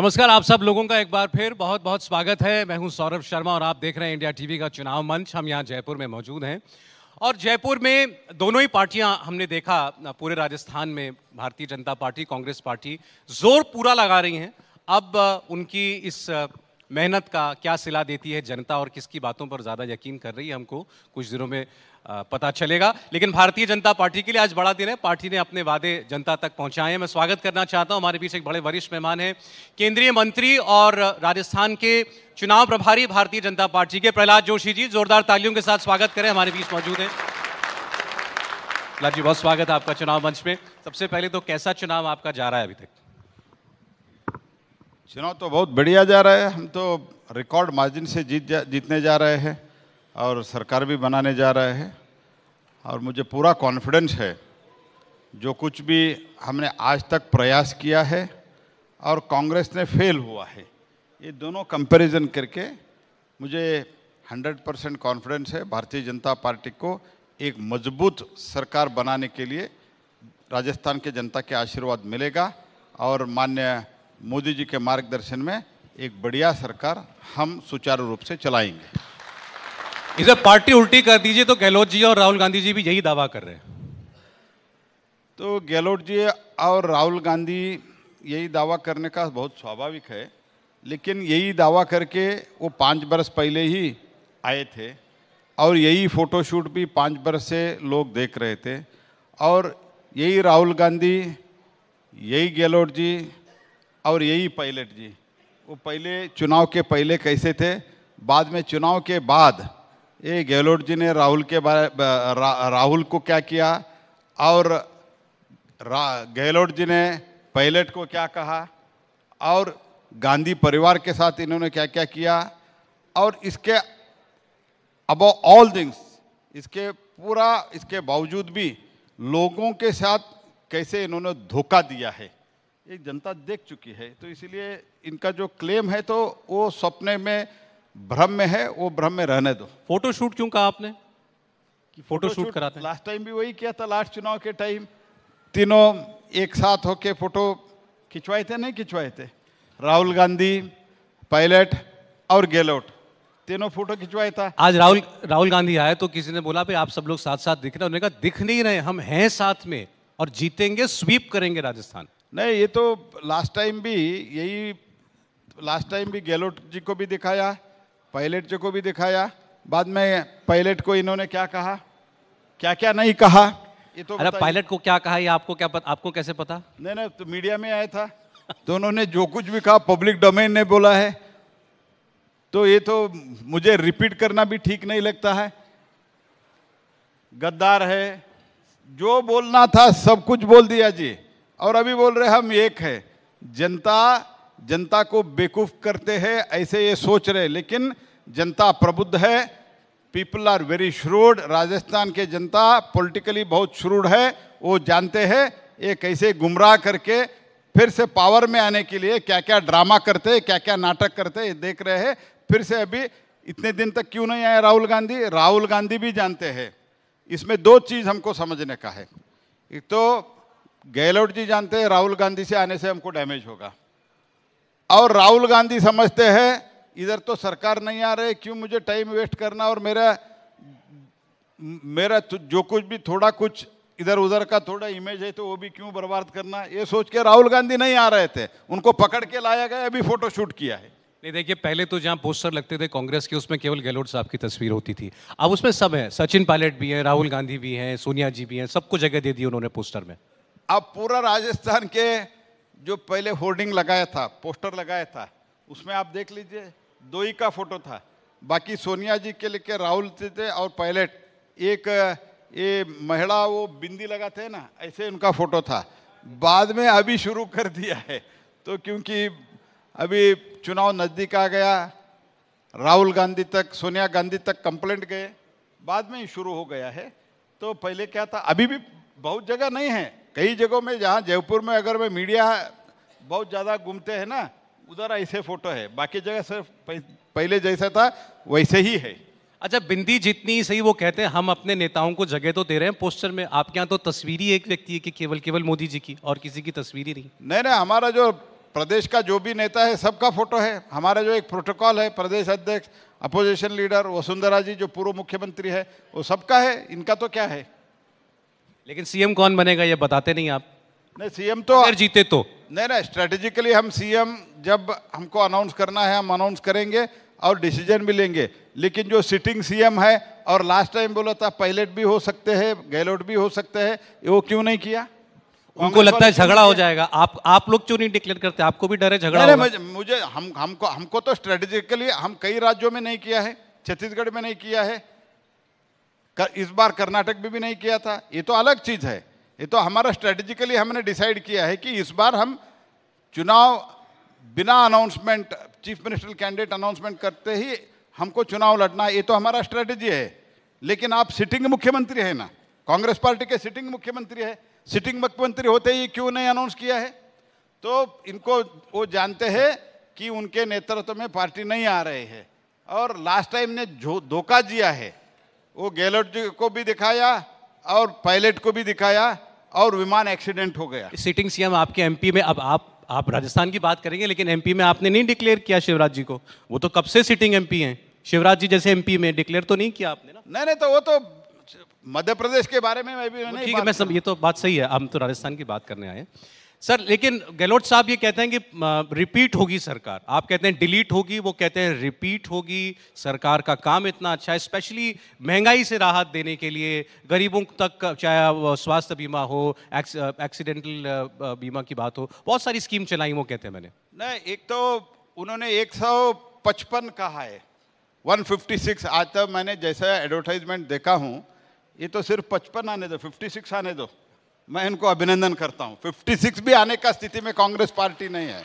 नमस्कार आप सब लोगों का एक बार फिर बहुत बहुत स्वागत है मैं हूं सौरभ शर्मा और आप देख रहे हैं इंडिया टीवी का चुनाव मंच हम यहां जयपुर में मौजूद हैं और जयपुर में दोनों ही पार्टियां हमने देखा पूरे राजस्थान में भारतीय जनता पार्टी कांग्रेस पार्टी जोर पूरा लगा रही हैं अब उनकी इस मेहनत का क्या सिला देती है जनता और किसकी बातों पर ज़्यादा यकीन कर रही है हमको कुछ दिनों में पता चलेगा लेकिन भारतीय जनता पार्टी के लिए आज बड़ा दिन है पार्टी ने अपने वादे जनता तक पहुंचाए हैं मैं स्वागत करना चाहता हूं हमारे बीच एक बड़े वरिष्ठ मेहमान हैं केंद्रीय मंत्री और राजस्थान के चुनाव प्रभारी भारतीय जनता पार्टी के प्रहलाद जोशी जी जोरदार तालियों के साथ स्वागत करें हमारे बीच मौजूद हैं प्रहलाद जी बहुत स्वागत है आपका चुनाव मंच में सबसे पहले तो कैसा चुनाव आपका जा रहा है अभी तक चुनाव तो बहुत बढ़िया जा रहा है हम तो रिकॉर्ड मार्जिन से जीत जा, जीतने जा रहे हैं और सरकार भी बनाने जा रहा है और मुझे पूरा कॉन्फिडेंस है जो कुछ भी हमने आज तक प्रयास किया है और कांग्रेस ने फेल हुआ है ये दोनों कंपैरिजन करके मुझे 100 परसेंट कॉन्फिडेंस है भारतीय जनता पार्टी को एक मजबूत सरकार बनाने के लिए राजस्थान के जनता के आशीर्वाद मिलेगा और माननीय मोदी जी के मार्गदर्शन में एक बढ़िया सरकार हम सुचारू रूप से चलाएंगे इसे पार्टी उल्टी कर दीजिए तो गहलोत जी और राहुल गांधी जी भी यही दावा कर रहे हैं तो गहलोत जी और राहुल गांधी यही दावा करने का बहुत स्वाभाविक है लेकिन यही दावा करके वो पाँच बरस पहले ही आए थे और यही फ़ोटोशूट भी पाँच बरस से लोग देख रहे थे और यही राहुल गांधी यही गहलोत जी और यही पायलट जी वो पहले चुनाव के पहले कैसे थे बाद में चुनाव के बाद ये गहलोत जी ने राहुल के बारे रा, राहुल को क्या किया और गहलोत जी ने पायलट को क्या कहा और गांधी परिवार के साथ इन्होंने क्या क्या किया और इसके अब ऑल थिंग्स इसके पूरा इसके बावजूद भी लोगों के साथ कैसे इन्होंने धोखा दिया है ये जनता देख चुकी है तो इसलिए इनका जो क्लेम है तो वो सपने में भ्रम में है वो भ्रम में रहने दो फोटो शूट क्यों कहा आपने कि फोटो शूट कराते लास्ट टाइम भी वही किया था लास्ट चुनाव के टाइम तीनों एक साथ होके फोटो खिंचवाए थे नहीं खिंचवाए थे राहुल गांधी पायलट और गहलोत तीनों फोटो खिंचवाया था आज राहुल राहुल गांधी आए तो किसी ने बोला भाई आप सब लोग साथ साथ दिख रहे उन्होंने कहा दिख नहीं रहे हम हैं साथ में और जीतेंगे स्वीप करेंगे राजस्थान नहीं ये तो लास्ट टाइम भी यही लास्ट टाइम भी गहलोत जी को भी दिखाया पायलट को भी दिखाया बाद में पायलट को इन्होंने क्या कहा क्या क्या नहीं कहा ये तो अरे पायलट को क्या कहा ये आपको क्या पता आपको कैसे पता नहीं नहीं तो मीडिया में आया था तो उन्होंने जो कुछ भी कहा पब्लिक डोमेन ने बोला है तो ये तो मुझे रिपीट करना भी ठीक नहीं लगता है गद्दार है जो बोलना था सब कुछ बोल दिया जी और अभी बोल रहे हम एक है जनता जनता को बेकूफ करते हैं ऐसे ये सोच रहे लेकिन जनता प्रबुद्ध है people are very shrewd Rajasthan के जनता पॉलिटिकली बहुत श्रूड है वो जानते हैं ये कैसे गुमराह करके फिर से पावर में आने के लिए क्या क्या ड्रामा करते क्या क्या नाटक करते हैं देख रहे हैं फिर से अभी इतने दिन तक क्यों नहीं आए राहुल गांधी राहुल गांधी भी जानते हैं इसमें दो चीज़ हमको समझने का है एक तो गहलोत जी जानते हैं राहुल गांधी से आने से हमको डैमेज होगा और राहुल गांधी समझते हैं इधर तो सरकार नहीं आ रही क्यों मुझे टाइम वेस्ट करना और मेरा मेरा जो कुछ भी थोड़ा कुछ इधर उधर का थोड़ा इमेज है तो वो भी क्यों बर्बाद करना ये सोच के राहुल गांधी नहीं आ रहे थे उनको पकड़ के लाया गया अभी फोटो शूट किया है नहीं देखिए पहले तो जहाँ पोस्टर लगते थे कांग्रेस के उसमें केवल गहलोत साहब की तस्वीर होती थी अब उसमें सब है सचिन पायलट भी हैं राहुल गांधी भी हैं सोनिया जी भी हैं सबको जगह दे दी उन्होंने पोस्टर में अब पूरा राजस्थान के जो पहले होर्डिंग लगाया था पोस्टर लगाया था उसमें आप देख लीजिए दो ही का फोटो था बाकी सोनिया जी के लेके राहुल थे और पायलट एक ये महिला वो बिंदी लगाते हैं ना ऐसे उनका फोटो था बाद में अभी शुरू कर दिया है तो क्योंकि अभी चुनाव नज़दीक आ गया राहुल गांधी तक सोनिया गांधी तक कंप्लेंट गए बाद में ही शुरू हो गया है तो पहले क्या था अभी भी बहुत जगह नहीं है कई जगहों में जहाँ जयपुर में अगर मैं मीडिया बहुत ज़्यादा घूमते हैं ना उधर ऐसे फोटो है बाकी जगह सिर्फ पहले जैसा था वैसे ही है अच्छा बिंदी जितनी सही वो कहते हैं हम अपने नेताओं को जगह तो दे रहे हैं पोस्टर में आपके यहाँ तो तस्वीर ही एक व्यक्ति है कि केवल केवल मोदी जी की और किसी की तस्वीर ही नहीं नहीं नहीं हमारा जो प्रदेश का जो भी नेता है सबका फोटो है हमारा जो एक प्रोटोकॉल है प्रदेश अध्यक्ष अपोजिशन लीडर वसुंधरा जी जो पूर्व मुख्यमंत्री है वो सबका है इनका तो क्या है लेकिन सीएम कौन बनेगा ये बताते नहीं आप नहीं सीएम तो अगर जीते तो नहीं नहीं स्ट्रेटेजिकली हम सीएम जब हमको अनाउंस करना है हम अनाउंस करेंगे और डिसीजन भी लेंगे लेकिन जो सिटिंग सीएम है और लास्ट टाइम बोला था पायलट भी हो सकते हैं गहलोत भी हो सकते हैं वो क्यों नहीं किया उनको लगता है झगड़ा हो जाएगा आप आप लोग क्यों नहीं डिक्लेयर करते आपको भी डर है झगड़ा नहीं, मुझे हम हमको हमको तो स्ट्रेटेजिकली हम कई राज्यों में नहीं किया है छत्तीसगढ़ में नहीं किया है कर, इस बार कर्नाटक में भी, भी नहीं किया था ये तो अलग चीज़ है ये तो हमारा स्ट्रेटेजिकली हमने डिसाइड किया है कि इस बार हम चुनाव बिना announcement chief minister candidate announcement करते ही हमको चुनाव लड़ना ये तो हमारा स्ट्रेटेजी है लेकिन आप सिटिंग मुख्यमंत्री है ना कांग्रेस पार्टी के सिटिंग मुख्यमंत्री है सिटिंग मुख्यमंत्री होते ही क्यों नहीं अनाउंस किया है तो इनको वो जानते हैं कि उनके नेतृत्व में पार्टी नहीं आ रही है और लास्ट टाइम ने धोखा दिया है वो गहलोत को भी दिखाया और पायलट को भी दिखाया और विमान एक्सीडेंट हो गया सिटिंग सीएम आपके एमपी में अब आप आप राजस्थान की बात करेंगे लेकिन एमपी में आपने नहीं डिक्लेयर किया शिवराज जी को वो तो कब से सिटिंग एमपी हैं शिवराज जी जैसे एमपी में डिक्लेयर तो नहीं किया आपने ना नहीं नहीं तो वो तो मध्य प्रदेश के बारे में मैं भी ठीक है मैं सब ये तो बात सही है हम तो राजस्थान की बात करने आए सर लेकिन गहलोत साहब ये कहते हैं कि रिपीट होगी सरकार आप कहते हैं डिलीट होगी वो कहते हैं रिपीट होगी सरकार का काम इतना अच्छा है स्पेशली महंगाई से राहत देने के लिए गरीबों तक चाहे स्वास्थ्य बीमा हो एक्सीडेंटल बीमा की बात हो बहुत सारी स्कीम चलाई वो कहते हैं मैंने नहीं एक तो उन्होंने एक सौ पचपन कहा है 156 आज तक मैंने जैसा एडवर्टाइजमेंट देखा हूँ ये तो सिर्फ पचपन आने दो 56 आने दो मैं इनको अभिनंदन करता हूं 56 भी आने का स्थिति में कांग्रेस पार्टी नहीं है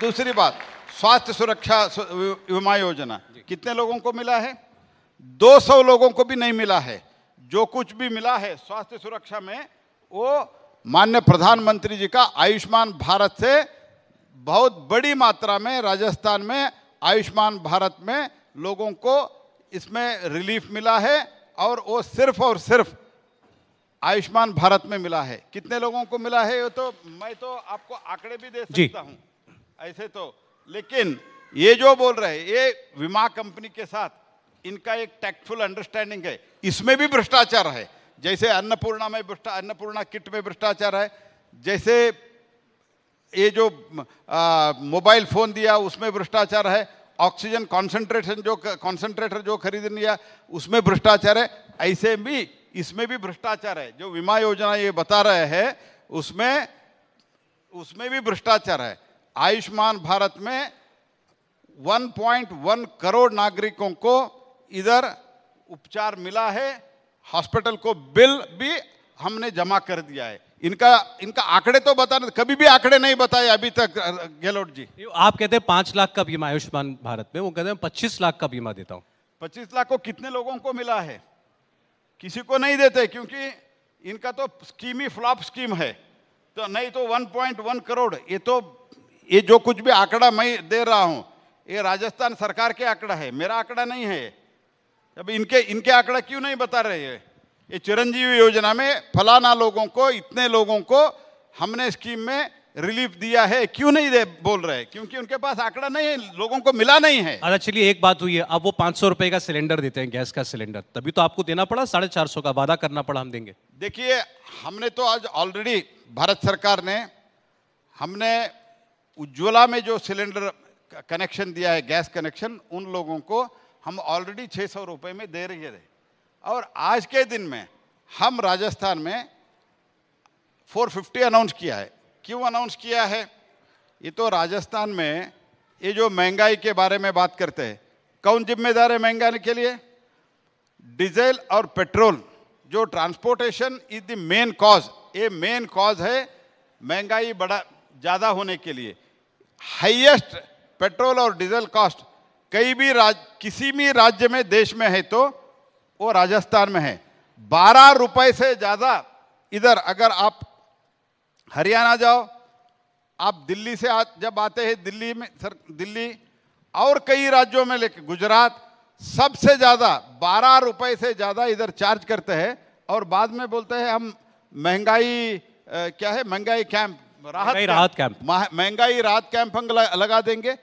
दूसरी बात स्वास्थ्य सुरक्षा बीमा योजना कितने लोगों को मिला है 200 लोगों को भी नहीं मिला है जो कुछ भी मिला है स्वास्थ्य सुरक्षा में वो माननीय प्रधानमंत्री जी का आयुष्मान भारत से बहुत बड़ी मात्रा में राजस्थान में आयुष्मान भारत में लोगों को इसमें रिलीफ मिला है और वो सिर्फ और सिर्फ आयुष्मान भारत में मिला है कितने लोगों को मिला है ये तो मैं तो आपको आंकड़े भी दे सकता हूँ ऐसे तो लेकिन ये जो बोल रहे ये बीमा कंपनी के साथ इनका एक टैक्टफुल अंडरस्टैंडिंग है इसमें भी भ्रष्टाचार है जैसे अन्नपूर्णा में भ्रष्टा अन्नपूर्णा किट में भ्रष्टाचार है जैसे ये जो मोबाइल फोन दिया उसमें भ्रष्टाचार है ऑक्सीजन कॉन्सेंट्रेशन जो कॉन्सेंट्रेटर जो खरीद लिया उसमें भ्रष्टाचार है ऐसे भी इसमें भी भ्रष्टाचार है जो बीमा योजना ये बता रहे हैं उसमें उसमें भी भ्रष्टाचार है आयुष्मान भारत में 1.1 करोड़ नागरिकों को इधर उपचार मिला है हॉस्पिटल को बिल भी हमने जमा कर दिया है इनका इनका आंकड़े तो बता कभी भी आंकड़े नहीं बताए अभी तक गहलोत जी आप कहते हैं पांच लाख का बीमा आयुष्मान भारत में वो कहते हैं पच्चीस लाख का बीमा देता हूँ पच्चीस लाख को कितने लोगों को मिला है किसी को नहीं देते क्योंकि इनका तो स्कीम ही फ्लॉप स्कीम है तो नहीं तो 1.1 करोड़ ये तो ये जो कुछ भी आंकड़ा मैं दे रहा हूँ ये राजस्थान सरकार के आंकड़ा है मेरा आंकड़ा नहीं है अब इनके इनके आंकड़ा क्यों नहीं बता रहे हैं ये चिरंजीवी योजना में फलाना लोगों को इतने लोगों को हमने स्कीम में रिलीफ दिया है क्यों नहीं दे बोल रहे क्योंकि उनके पास आंकड़ा नहीं है लोगों को मिला नहीं है अच्छा चलिए एक बात हुई है अब वो पांच सौ रुपए का सिलेंडर देते हैं गैस का सिलेंडर तभी तो आपको देना पड़ा साढ़े चार सौ का वादा करना पड़ा हम देंगे देखिए हमने तो आज ऑलरेडी भारत सरकार ने हमने उज्ज्वला में जो सिलेंडर कनेक्शन दिया है गैस कनेक्शन उन लोगों को हम ऑलरेडी छः सौ रुपये में दे रहे थे और आज के दिन में हम राजस्थान में 450 अनाउंस किया है क्यों अनाउंस किया है ये तो राजस्थान में ये जो महंगाई के बारे में बात करते हैं कौन जिम्मेदार है महंगाई के लिए डीजल और पेट्रोल जो transportation is the main cause ये मेन कॉज है महंगाई बड़ा ज़्यादा होने के लिए हाईएस्ट पेट्रोल और डीजल कॉस्ट कई भी राज किसी भी राज्य में देश में है तो वो राजस्थान में है बारह रुपए से ज़्यादा इधर अगर आप हरियाणा जाओ आप दिल्ली से आ, जब आते हैं दिल्ली में सर दिल्ली और कई राज्यों में लेके गुजरात सबसे ज़्यादा बारह रुपए से ज़्यादा इधर चार्ज करते हैं और बाद में बोलते हैं हम महंगाई क्या है महंगाई कैंप राहत राहत कैंप महंगाई राहत कैंप हम लगा देंगे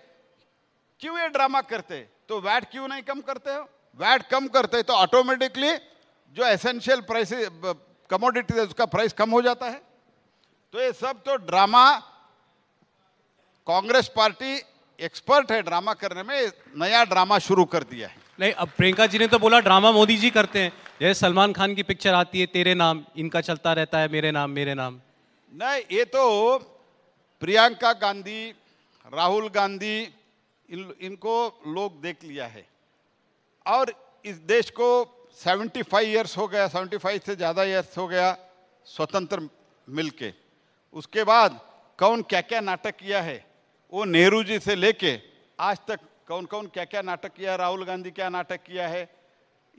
क्यों ये ड्रामा करते तो वैट क्यों नहीं कम करते हो वैट कम करते तो ऑटोमेटिकली जो एसेंशियल प्राइस कमोडिटी है उसका प्राइस कम हो जाता है तो ये सब तो ड्रामा कांग्रेस पार्टी एक्सपर्ट है ड्रामा करने में नया ड्रामा शुरू कर दिया है नहीं अब प्रियंका जी ने तो बोला ड्रामा मोदी जी करते हैं जैसे सलमान खान की पिक्चर आती है तेरे नाम इनका चलता रहता है मेरे नाम मेरे नाम नहीं ये तो प्रियंका गांधी राहुल गांधी इन, इनको लोग देख लिया है और इस देश को 75 इयर्स हो गया 75 से ज़्यादा इयर्स हो गया स्वतंत्र मिलके उसके बाद कौन क्या क्या नाटक किया है वो नेहरू जी से लेके आज तक कौन कौन क्या क्या नाटक किया राहुल गांधी क्या नाटक किया है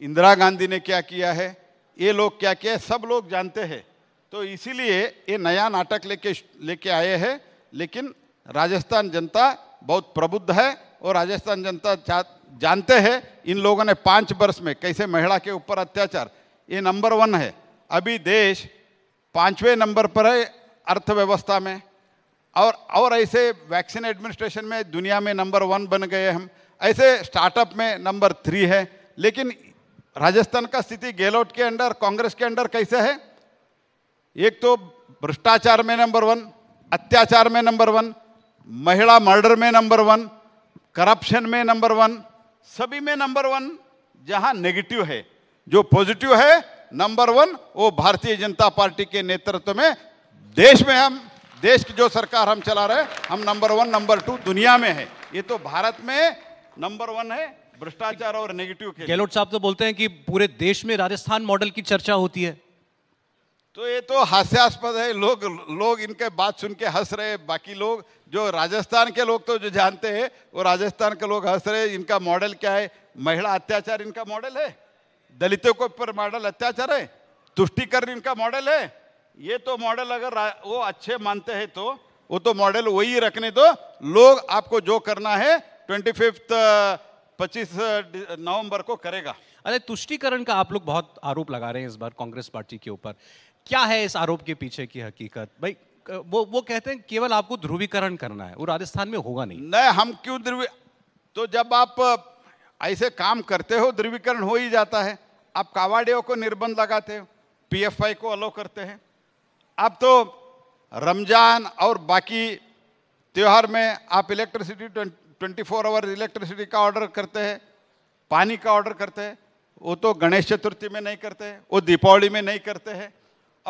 इंदिरा गांधी ने क्या किया है ये लोग क्या किया सब लोग जानते हैं तो इसीलिए ये नया नाटक लेके लेके आए हैं लेकिन राजस्थान जनता बहुत प्रबुद्ध है और राजस्थान जनता जानते हैं इन लोगों ने पाँच वर्ष में कैसे महिला के ऊपर अत्याचार ये नंबर वन है अभी देश पाँचवें नंबर पर है अर्थव्यवस्था में और और ऐसे वैक्सीन एडमिनिस्ट्रेशन में दुनिया में नंबर वन बन गए हम ऐसे स्टार्टअप में नंबर थ्री है लेकिन राजस्थान का स्थिति गहलोत के अंडर कांग्रेस के अंडर कैसे है एक तो भ्रष्टाचार में नंबर वन अत्याचार में नंबर वन महिला मर्डर में नंबर वन करप्शन में नंबर वन सभी में नंबर वन जहां नेगेटिव है जो पॉजिटिव है नंबर वन वो भारतीय जनता पार्टी के नेतृत्व में देश में हम देश की जो सरकार हम चला रहे हम नंबर वन नंबर टू दुनिया में है ये तो भारत में नंबर वन है भ्रष्टाचार और नेगेटिव के गहलोत साहब तो बोलते हैं कि पूरे देश में राजस्थान मॉडल की चर्चा होती है तो ये तो हास्यास्पद है लोग लोग इनके बात सुन के हंस रहे बाकी लोग जो राजस्थान के लोग तो जो जानते हैं वो राजस्थान के लोग हंस रहे इनका मॉडल क्या है महिला अत्याचार इनका मॉडल है दलितों के ऊपर मॉडल अत्याचार है तुष्टिकरण इनका मॉडल है ये तो मॉडल अगर वो अच्छे मानते हैं तो वो तो मॉडल वही रखने दो लोग आपको जो करना है ट्वेंटी फिफ्थ पच्चीस नवंबर को करेगा अरे तुष्टिकरण का आप लोग बहुत आरोप लगा रहे हैं इस बार कांग्रेस पार्टी के ऊपर क्या है इस आरोप के पीछे की हकीकत भाई वो वो कहते हैं केवल आपको ध्रुवीकरण करना है वो राजस्थान में होगा नहीं नहीं हम क्यों ध्रुवी तो जब आप ऐसे काम करते हो ध्रुवीकरण हो ही जाता है आप कावाड़ियों को निर्बंध लगाते हो पी को अलो करते हैं अब तो रमज़ान और बाकी त्यौहार में आप electricity twenty four hour electricity का ऑर्डर करते हैं पानी का ऑर्डर करते हैं वो तो गणेश चतुर्थी में नहीं करते हैं वो दीपावली में नहीं करते हैं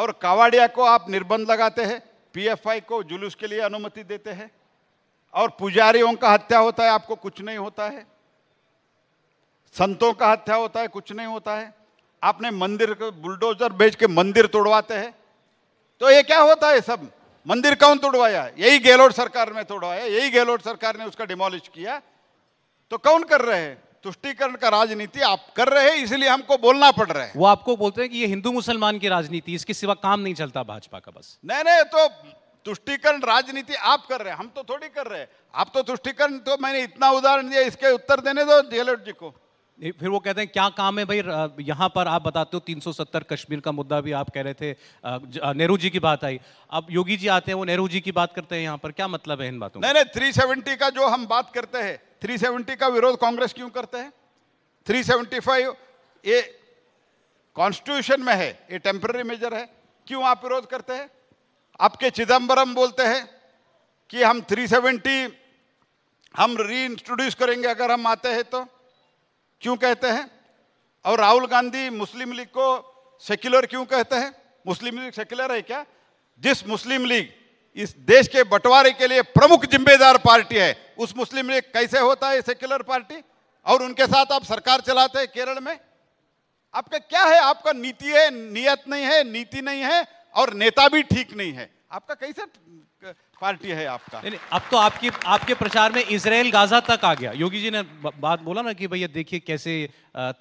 और कावाड़िया को आप निर्बंध लगाते हैं पीएफआई को जुलूस के लिए अनुमति देते हैं और पुजारियों का हत्या होता है आपको कुछ नहीं होता है संतों का हत्या होता है कुछ नहीं होता है आपने मंदिर को बुलडोजर भेज के मंदिर तोड़वाते हैं तो ये क्या होता है सब मंदिर कौन तोड़वाया यही गहलोत सरकार में तोड़वाया यही गहलोत सरकार ने उसका डिमोलिश किया तो कौन कर रहे हैं तुष्टिकरण का राजनीति आप कर रहे हैं इसलिए हमको बोलना पड़ रहा है वो आपको बोलते हैं कि ये हिंदू मुसलमान की राजनीति इसके सिवा काम नहीं चलता भाजपा का बस नहीं नहीं तो तुष्टिकरण राजनीति आप कर रहे हैं हम तो थोड़ी कर रहे हैं आप तो तुष्टिकरण तो मैंने इतना उदाहरण दिया इसके उत्तर देने दो गहलोत जी को फिर वो कहते हैं क्या काम है भाई यहाँ पर आप बताते हो 370 कश्मीर का मुद्दा भी आप कह रहे थे नेहरू जी की बात आई अब योगी जी आते हैं वो नेहरू जी की बात करते हैं यहाँ पर क्या मतलब है इन बातों नहीं नहीं 370 का जो हम बात करते हैं 370 का विरोध कांग्रेस क्यों करते हैं 375 ये कॉन्स्टिट्यूशन में है ये टेम्पररी मेजर है क्यों आप विरोध करते हैं आपके चिदम्बरम बोलते हैं कि हम 370 हम री करेंगे अगर हम आते हैं तो क्यों कहते हैं और राहुल गांधी मुस्लिम लीग को सेक्युलर क्यों कहते हैं मुस्लिम लीग सेक्युलर है क्या जिस मुस्लिम लीग इस देश के बंटवारे के लिए प्रमुख जिम्मेदार पार्टी है उस मुस्लिम लीग कैसे होता है सेक्युलर पार्टी और उनके साथ आप सरकार चलाते हैं केरल में आपका क्या है आपका नीति है नियत नहीं है नीति नहीं है और नेता भी ठीक नहीं है आपका कैसे पार्टी है आपका नहीं, नहीं अब तो आपकी आपके प्रचार में इसराइल गाजा तक आ गया योगी जी ने बात बोला ना कि भैया देखिए कैसे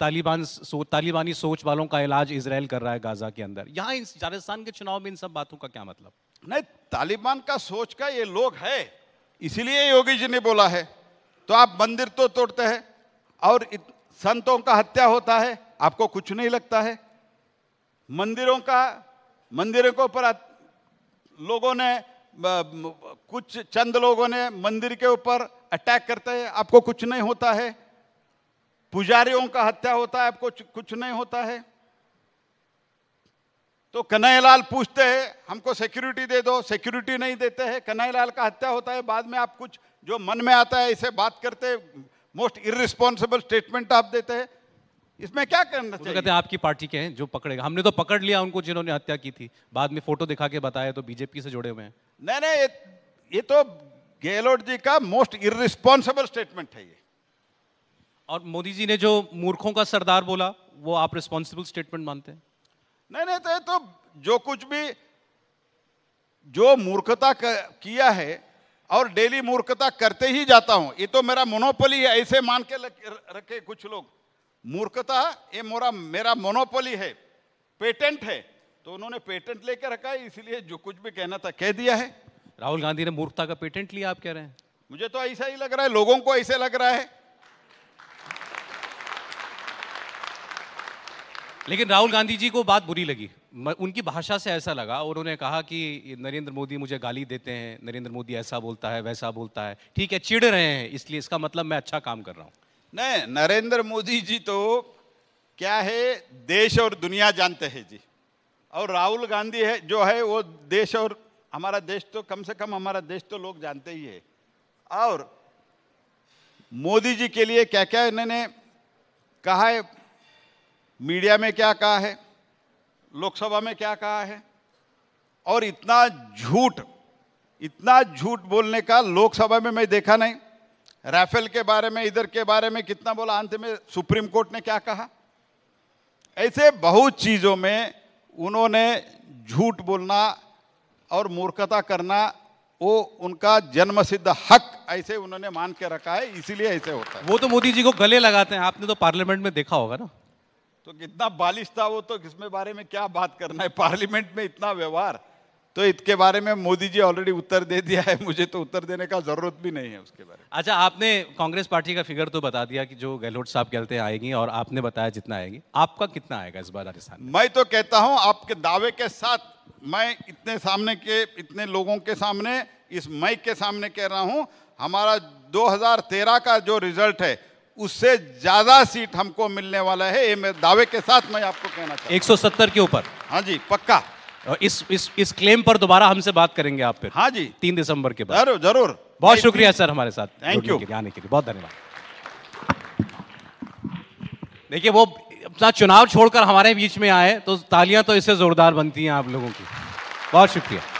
तालिबान सो, तालिबानी सोच वालों का इलाज इसराइल कर रहा है गाजा के अंदर यहाँ राजस्थान के चुनाव में इन सब बातों का क्या मतलब नहीं तालिबान का सोच का ये लोग है इसीलिए योगी जी ने बोला है तो आप मंदिर तो तोड़ते हैं और संतों का हत्या होता है आपको कुछ नहीं लगता है मंदिरों का मंदिरों के ऊपर लोगों ने कुछ चंद लोगों ने मंदिर के ऊपर अटैक करते हैं आपको कुछ नहीं होता है पुजारियों का हत्या होता है आपको कुछ नहीं होता है तो कन्हैयालाल पूछते हैं हमको सिक्योरिटी दे दो सिक्योरिटी नहीं देते हैं कन्हैयालाल का हत्या होता है बाद में आप कुछ जो मन में आता है इसे बात करते मोस्ट इरिस्पॉन्सिबल स्टेटमेंट आप देते हैं इसमें क्या करना तो चाहिए कहते आपकी पार्टी के हैं जो पकड़ेगा हमने तो पकड़ लिया उनको जिन्होंने हत्या की थी बाद में फोटो दिखा के बताया तो बीजेपी से जुड़े हुए हैं नहीं नहीं ये ये तो गहलोत जी का मोस्ट इरिस्पॉन्सिबल स्टेटमेंट है ये और मोदी जी ने जो मूर्खों का सरदार बोला वो आप रिस्पॉन्सिबल स्टेटमेंट मानते हैं नहीं नहीं तो, ये तो जो कुछ भी जो मूर्खता किया है और डेली मूर्खता करते ही जाता हूं ये तो मेरा मोनोपली है ऐसे मान के रखे कुछ लोग मूर्खता ये मोरा मेरा मोनोपोली है पेटेंट है तो उन्होंने पेटेंट लेकर रखा है इसलिए जो कुछ भी कहना था कह दिया है राहुल गांधी ने मूर्खता का पेटेंट लिया आप कह रहे हैं मुझे तो ऐसा ही लग रहा है लोगों को ऐसे लग रहा है लेकिन राहुल गांधी जी को बात बुरी लगी उनकी भाषा से ऐसा लगा उन्होंने कहा कि नरेंद्र मोदी मुझे गाली देते हैं नरेंद्र मोदी ऐसा बोलता है वैसा बोलता है ठीक है चिढ़ रहे हैं इसलिए इसका मतलब मैं अच्छा काम कर रहा हूँ नहीं नरेंद्र मोदी जी तो क्या है देश और दुनिया जानते हैं जी और राहुल गांधी है जो है वो देश और हमारा देश तो कम से कम हमारा देश तो लोग जानते ही है और मोदी जी के लिए क्या क्या इन्होंने कहा है मीडिया में क्या कहा है लोकसभा में क्या कहा है और इतना झूठ इतना झूठ बोलने का लोकसभा में मैं देखा नहीं राफेल के बारे में इधर के बारे में कितना बोला अंत में सुप्रीम कोर्ट ने क्या कहा ऐसे बहुत चीज़ों में उन्होंने झूठ बोलना और मूर्खता करना वो उनका जन्म सिद्ध हक ऐसे उन्होंने मान के रखा है इसीलिए ऐसे होता है वो तो मोदी जी को गले लगाते हैं आपने तो पार्लियामेंट में देखा होगा ना तो कितना बालिश था वो तो किसमें बारे में क्या बात करना है पार्लियामेंट में इतना व्यवहार तो इसके बारे में मोदी जी ऑलरेडी उत्तर दे दिया है मुझे तो उत्तर देने का जरूरत भी नहीं है उसके बारे में अच्छा आपने कांग्रेस पार्टी का फिगर तो बता दिया कि जो गहलोत साहब कहते आएगी और आपने बताया जितना आएगी आपका कितना आएगा इस बार राजस्थान मैं तो कहता हूं आपके दावे के साथ मैं इतने सामने के इतने लोगों के सामने इस मई के सामने कह रहा हूं हमारा 2013 का जो रिजल्ट है उससे ज्यादा सीट हमको मिलने वाला है ये मैं दावे के साथ मैं आपको कहना चाहता हूँ 170 के ऊपर हाँ जी पक्का इस इस इस क्लेम पर दोबारा हमसे बात करेंगे आप फिर हाँ जी तीन दिसंबर के बाद जरूर जरूर बहुत शुक्रिया सर हमारे साथ थैंक यू आने के लिए बहुत धन्यवाद देखिए वो अपना चुनाव छोड़कर हमारे बीच में आए तो तालियां तो इससे जोरदार बनती हैं आप लोगों की बहुत शुक्रिया